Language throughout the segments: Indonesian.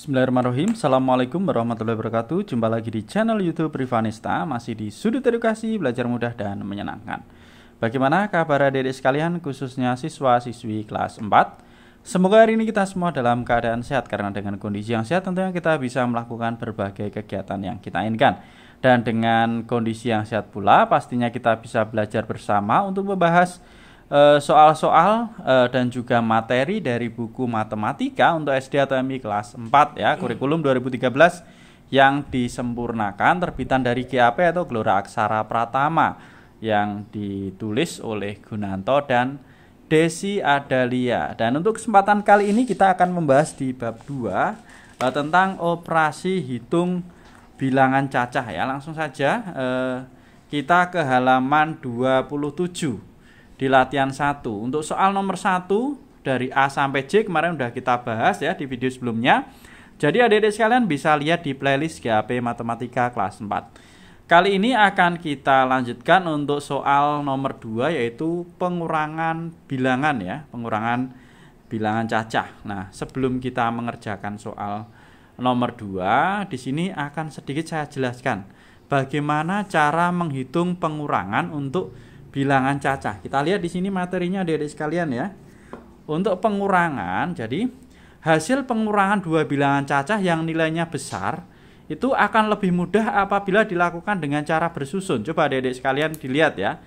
Bismillahirrahmanirrahim Assalamualaikum warahmatullahi wabarakatuh Jumpa lagi di channel youtube Rivanista Masih di sudut edukasi, belajar mudah dan menyenangkan Bagaimana kabar adik-adik sekalian khususnya siswa-siswi kelas 4 Semoga hari ini kita semua dalam keadaan sehat Karena dengan kondisi yang sehat tentunya kita bisa melakukan berbagai kegiatan yang kita inginkan Dan dengan kondisi yang sehat pula pastinya kita bisa belajar bersama untuk membahas Eh, soal-soal eh, dan juga materi dari buku matematika untuk SD atau MI kelas 4 ya, hmm. kurikulum 2013 yang disempurnakan terbitan dari GAP atau Gelora Aksara Pratama yang ditulis oleh Gunanto dan Desi Adalia. Dan untuk kesempatan kali ini kita akan membahas di bab 2 eh, tentang operasi hitung bilangan cacah ya. Langsung saja kita ke halaman 27 di latihan satu Untuk soal nomor satu dari A sampai C kemarin udah kita bahas ya di video sebelumnya. Jadi adik-adik sekalian bisa lihat di playlist GAP Matematika kelas 4. Kali ini akan kita lanjutkan untuk soal nomor 2 yaitu pengurangan bilangan ya, pengurangan bilangan cacah. Nah, sebelum kita mengerjakan soal nomor 2, di sini akan sedikit saya jelaskan bagaimana cara menghitung pengurangan untuk bilangan cacah. Kita lihat di sini materinya Adik-adik sekalian ya. Untuk pengurangan, jadi hasil pengurangan dua bilangan cacah yang nilainya besar itu akan lebih mudah apabila dilakukan dengan cara bersusun. Coba Adik-adik sekalian dilihat ya.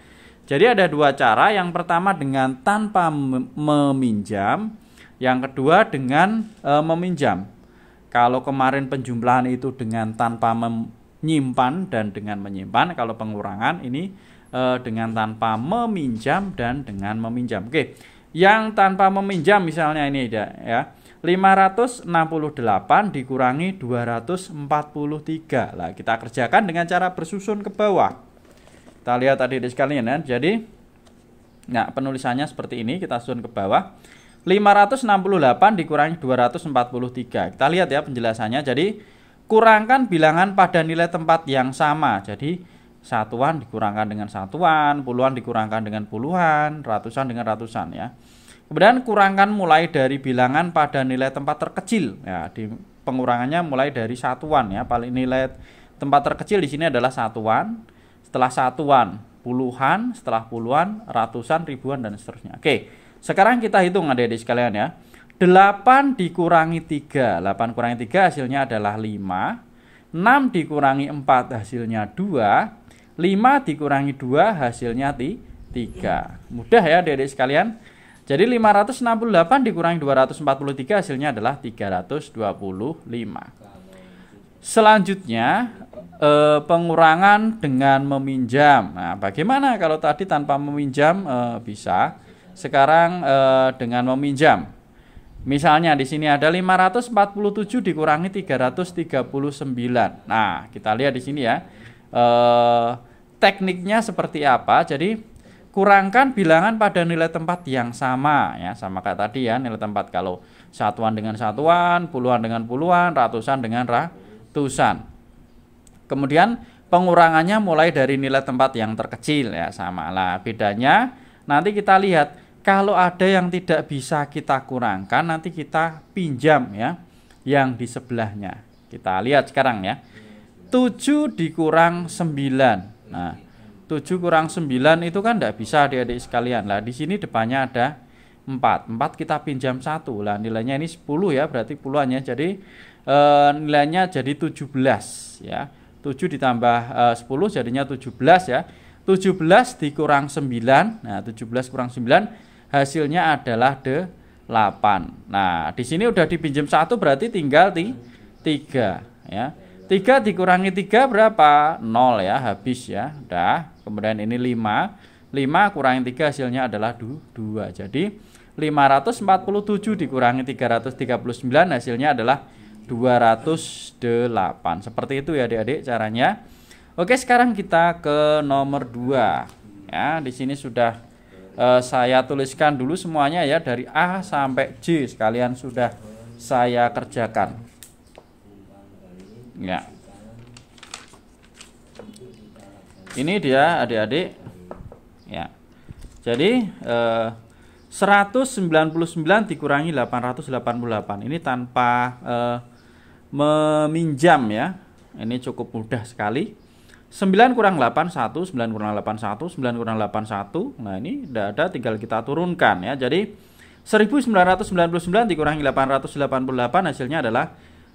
Jadi ada dua cara, yang pertama dengan tanpa meminjam, yang kedua dengan e, meminjam. Kalau kemarin penjumlahan itu dengan tanpa menyimpan dan dengan menyimpan, kalau pengurangan ini Eh, dengan tanpa meminjam dan dengan meminjam. Oke, yang tanpa meminjam misalnya ini ya. 568 dikurangi 243. Lah, kita kerjakan dengan cara bersusun ke bawah. Kita lihat tadi sekalian ya. Jadi nah penulisannya seperti ini, kita susun ke bawah. 568 dikurangi 243. Kita lihat ya penjelasannya. Jadi kurangkan bilangan pada nilai tempat yang sama. Jadi satuan dikurangkan dengan satuan, puluhan dikurangkan dengan puluhan, ratusan dengan ratusan ya. Kemudian kurangkan mulai dari bilangan pada nilai tempat terkecil ya. Di pengurangannya mulai dari satuan ya. Paling nilai tempat terkecil di sini adalah satuan, setelah satuan, puluhan, setelah puluhan, ratusan, ribuan dan seterusnya. Oke. Sekarang kita hitung Adik-adik sekalian ya. 8 dikurangi 3. 8 kurangi 3 hasilnya adalah 5. 6 dikurangi 4 hasilnya 2. 5 dikurangi 2 hasilnya 3. Mudah ya Adik-adik sekalian. Jadi 568 dikurangi 243 hasilnya adalah 325. Selanjutnya eh, pengurangan dengan meminjam. Nah, bagaimana kalau tadi tanpa meminjam eh, bisa? Sekarang eh, dengan meminjam. Misalnya di sini ada 547 dikurangi 339. Nah, kita lihat di sini ya. Eh, tekniknya seperti apa. Jadi kurangkan bilangan pada nilai tempat yang sama ya, sama kayak tadi ya nilai tempat kalau satuan dengan satuan, puluhan dengan puluhan, ratusan dengan ratusan. Kemudian pengurangannya mulai dari nilai tempat yang terkecil ya sama lah bedanya nanti kita lihat kalau ada yang tidak bisa kita kurangkan nanti kita pinjam ya yang di sebelahnya kita lihat sekarang ya 7 dikurang 9. Nah, 7 kurang 9 itu kan tidak bisa adik-adik sekalian. Lah di sini depannya ada 4. 4 kita pinjam 1. Lah nilainya ini 10 ya, berarti puluhannya. Jadi e, nilainya jadi 17 ya. 7 ditambah e, eh, 10 jadinya 17 ya. 17 dikurang 9. Nah, 17 kurang 9 hasilnya adalah de 8. Nah, di sini udah dipinjam 1 berarti tinggal di 3 ya. 3 dikurangi 3 berapa? 0 ya, habis ya. Udah. Kemudian ini 5. 5 kurangi 3 hasilnya adalah 2. Jadi 547 dikurangi 339 hasilnya adalah 208. Seperti itu ya Adik-adik caranya. Oke, sekarang kita ke nomor 2. Ya, di sini sudah eh, saya tuliskan dulu semuanya ya dari A sampai J sekalian sudah saya kerjakan. Ya. Ini dia adik-adik. Ya. Jadi eh, 199 dikurangi 888. Ini tanpa eh, meminjam ya. Ini cukup mudah sekali. 9 kurang 8 1, 9 kurang 8 1, 9 kurang 8 1. Nah, ini tidak ada tinggal kita turunkan ya. Jadi 1999 dikurangi 888 hasilnya adalah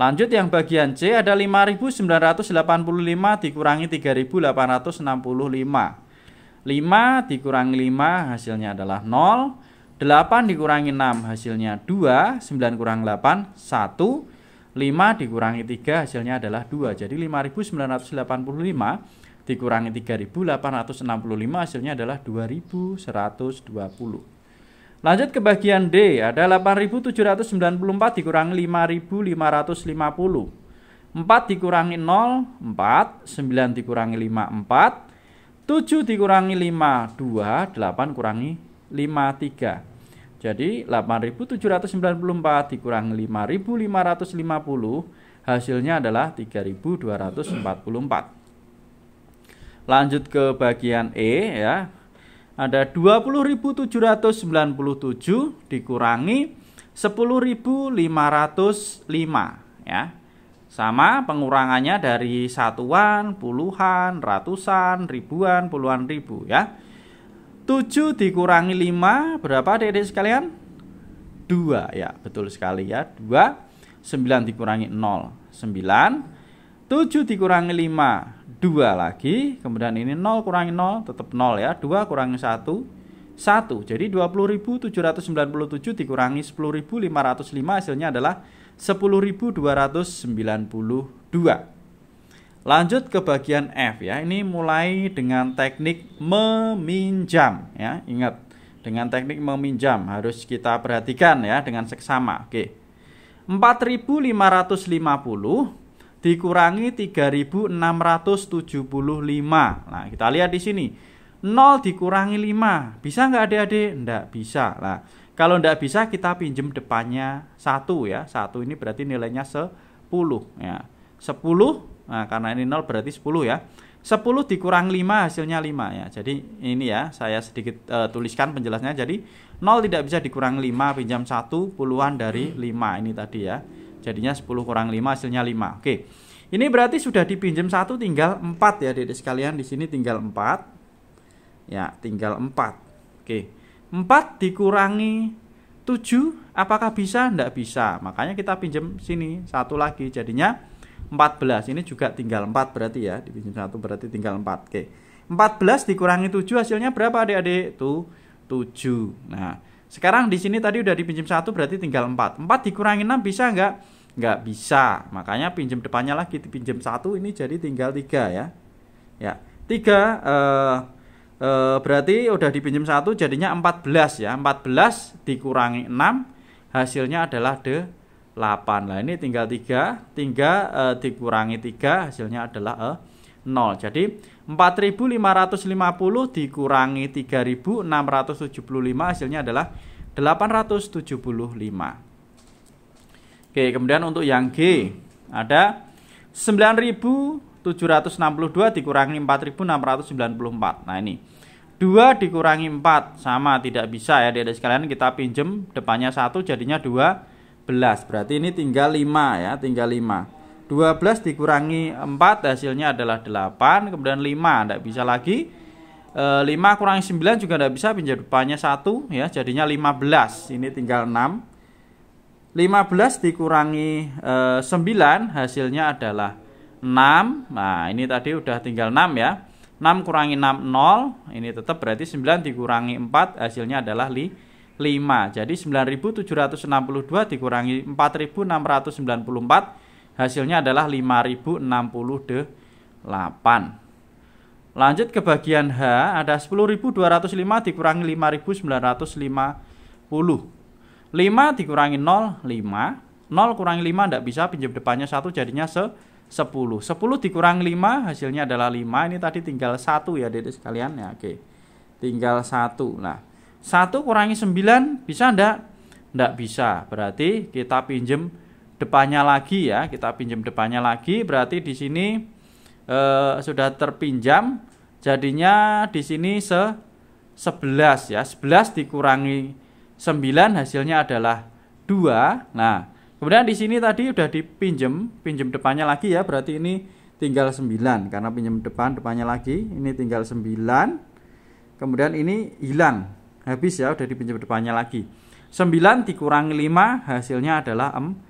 Lanjut yang bagian C ada 5985 dikurangi 3865. 5 dikurangi 5 hasilnya adalah 0. 8 dikurangi 6 hasilnya 2, 9 kurang 8 1, 5 dikurangi 3 hasilnya adalah 2. Jadi 5985 dikurangi 3865 hasilnya adalah 2120. Lanjut ke bagian D, ada 8.794 dikurangi 5.550. 4 dikurangi 0, 4, 9 dikurangi 5, 4, 7 dikurangi 5, 2, 8 kurangi 5, 3. Jadi 8.794 dikurangi 5.550 hasilnya adalah 3.244. Lanjut ke bagian E ya ada 20.797 dikurangi 10.505 ya. Sama pengurangannya dari satuan, puluhan, ratusan, ribuan, puluhan ribu ya. 7 dikurangi 5 berapa Adik-adik sekalian? 2 ya, betul sekali ya. 2 9 dikurangi 0 9 7 dikurangi 5 2 lagi, kemudian ini 0 kurangi 0 tetap 0 ya, 2 kurangi 1 1. Jadi 20.797 dikurangi 10.505 hasilnya adalah 10.292. Lanjut ke bagian F ya. Ini mulai dengan teknik meminjam ya. Ingat, dengan teknik meminjam harus kita perhatikan ya dengan seksama. Oke. 4550 dikurangi 3675. Nah, kita lihat di sini. 0 dikurangi 5. Bisa nggak adik-adik? Nggak bisa. Nah, kalau nggak bisa kita pinjem depannya 1 ya. 1 ini berarti nilainya 10 ya. 10 nah karena ini 0 berarti 10 ya. 10 dikurang 5 hasilnya 5 ya. Jadi ini ya saya sedikit e, tuliskan penjelasannya. Jadi 0 tidak bisa dikurang 5 pinjam 1 puluhan dari 5 ini tadi ya. Jadinya 10 kurang 5 hasilnya 5. Oke. Ini berarti sudah dipinjam satu tinggal 4 ya Dede sekalian di sini tinggal 4. Ya, tinggal 4. Oke. 4 dikurangi 7 apakah bisa? Tidak bisa. Makanya kita pinjam sini satu lagi jadinya 14. Ini juga tinggal 4 berarti ya. Dipinjam satu berarti tinggal 4. Oke. 14 dikurangi 7 hasilnya berapa Adik-adik? Tuh 7. Nah, sekarang di sini tadi udah dipinjam satu berarti tinggal 4. 4 dikurangi 6 bisa nggak? Nggak bisa. Makanya pinjam depannya lagi dipinjam satu ini jadi tinggal 3 ya. Ya. 3 eh, eh, berarti udah dipinjam satu jadinya 14 ya. 14 dikurangi 6 hasilnya adalah de 8. Nah, ini tinggal 3, 3 eh, dikurangi 3 hasilnya adalah eh, 0. Jadi 4550 dikurangi 3675 hasilnya adalah 875. Oke, kemudian untuk yang G ada 9762 dikurangi 4694. Nah, ini. 2 dikurangi 4 sama tidak bisa ya Dari sekalian kita pinjem depannya 1 jadinya 12. Berarti ini tinggal 5 ya, tinggal 5. 12 dikurangi 4 hasilnya adalah 8 kemudian 5 tidak bisa lagi e, 5 kurangi 9 juga tidak bisa pinjam depannya 1 ya jadinya 15 ini tinggal 6 15 dikurangi e, 9 hasilnya adalah 6 nah ini tadi udah tinggal 6 ya 6 kurangi 6 0 ini tetap berarti 9 dikurangi 4 hasilnya adalah 5 jadi 9762 dikurangi 4694 Hasilnya adalah 5068. Lanjut ke bagian H, ada 10.205 dikurangi 5.950. 5 dikurangi 0, 5. 0 kurangi 5 tidak bisa, pinjam depannya 1 jadinya se 10. 10 dikurangi 5 hasilnya adalah 5. Ini tadi tinggal 1 ya Dedek sekalian ya. Oke. Tinggal 1. Nah, 1 kurangi 9 bisa ndak? Ndak bisa. Berarti kita pinjem depannya lagi ya, kita pinjam depannya lagi, berarti di sini e, sudah terpinjam, jadinya di sini se 11 ya, 11 dikurangi 9 hasilnya adalah 2. Nah, kemudian di sini tadi sudah dipinjam, pinjam depannya lagi ya, berarti ini tinggal 9 karena pinjam depan depannya lagi, ini tinggal 9. Kemudian ini hilang, habis ya udah dipinjam depannya lagi. 9 dikurangi 5 hasilnya adalah 4.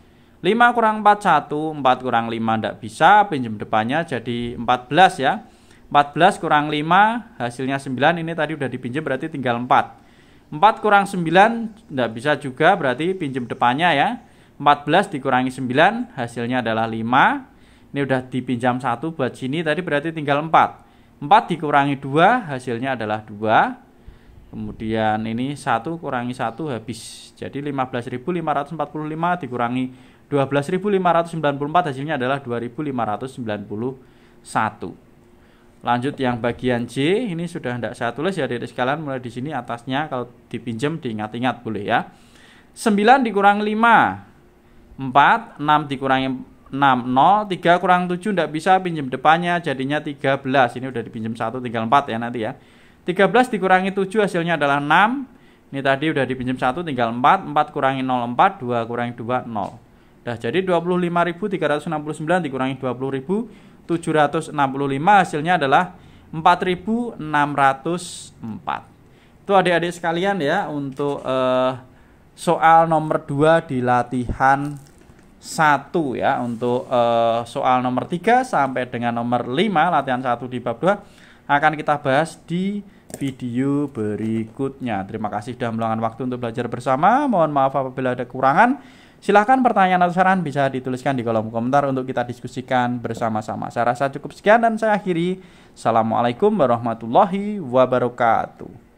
5 kurang 4 1 4 kurang 5 tidak bisa pinjam depannya jadi 14 ya 14 kurang 5 hasilnya 9 ini tadi sudah dipinjam berarti tinggal 4 4 kurang 9 tidak bisa juga berarti pinjam depannya ya 14 dikurangi 9 hasilnya adalah 5 ini sudah dipinjam 1 buat sini tadi berarti tinggal 4 4 dikurangi 2 hasilnya adalah 2 Kemudian ini 1 kurangi 1 habis. Jadi 15.545 dikurangi 12.594 hasilnya adalah 2.591. Lanjut yang bagian C ini sudah tidak saya tulis ya dari sekalian mulai di sini atasnya kalau dipinjam diingat-ingat boleh ya. 9 dikurang 5 4 6 dikurangi 6 0 3 kurang 7 tidak bisa pinjam depannya jadinya 13 ini udah dipinjam 1 tinggal 4 ya nanti ya 13 dikurangi 7 hasilnya adalah 6 ini tadi udah dipinjam 1 tinggal 4 4 kurangi 0 4 2 kurangi 2 0 Dah jadi 25.369 dikurangi 20.765 hasilnya adalah 4.604. Itu adik-adik sekalian ya untuk eh, soal nomor 2 di latihan 1 ya untuk eh, soal nomor 3 sampai dengan nomor 5 latihan 1 di bab 2 akan kita bahas di video berikutnya. Terima kasih sudah meluangkan waktu untuk belajar bersama. Mohon maaf apabila ada kekurangan. Silahkan pertanyaan atau saran bisa dituliskan di kolom komentar untuk kita diskusikan bersama-sama. Saya rasa cukup sekian dan saya akhiri. Assalamualaikum warahmatullahi wabarakatuh.